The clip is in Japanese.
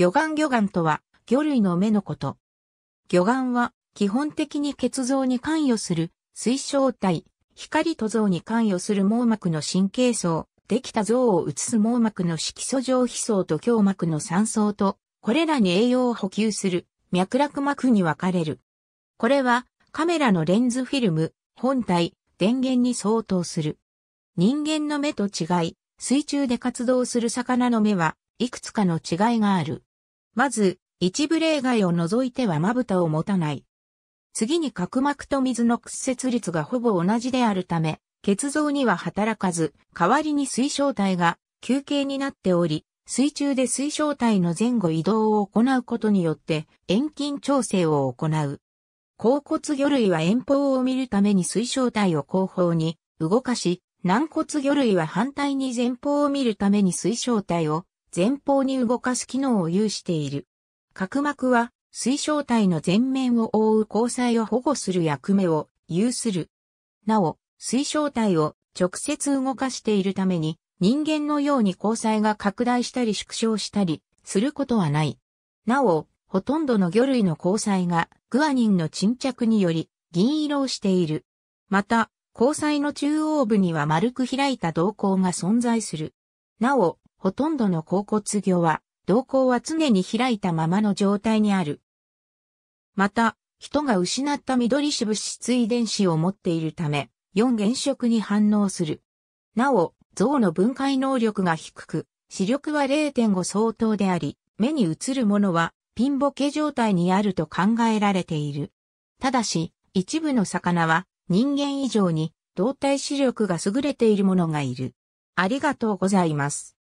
魚眼魚眼とは、魚類の目のこと。魚眼は、基本的に血像に関与する、水晶体、光と像に関与する網膜の神経層、できた像を映す網膜の色素上皮層と胸膜の三層と、これらに栄養を補給する、脈絡膜に分かれる。これは、カメラのレンズフィルム、本体、電源に相当する。人間の目と違い、水中で活動する魚の目は、いくつかの違いがある。まず、一部例外を除いてはまぶたを持たない。次に角膜と水の屈折率がほぼ同じであるため、血像には働かず、代わりに水晶体が休憩になっており、水中で水晶体の前後移動を行うことによって遠近調整を行う。甲骨魚類は遠方を見るために水晶体を後方に動かし、軟骨魚類は反対に前方を見るために水晶体を前方に動かす機能を有している。角膜は水晶体の前面を覆う交際を保護する役目を有する。なお、水晶体を直接動かしているために人間のように交際が拡大したり縮小したりすることはない。なお、ほとんどの魚類の交際がグアニンの沈着により銀色をしている。また、交際の中央部には丸く開いた瞳孔が存在する。なお、ほとんどの甲骨魚は、瞳孔は常に開いたままの状態にある。また、人が失った緑種物質遺伝子を持っているため、4原色に反応する。なお、像の分解能力が低く、視力は0.5相当であり、目に映るものはピンボケ状態にあると考えられている。ただし、一部の魚は人間以上に動体視力が優れているものがいる。ありがとうございます。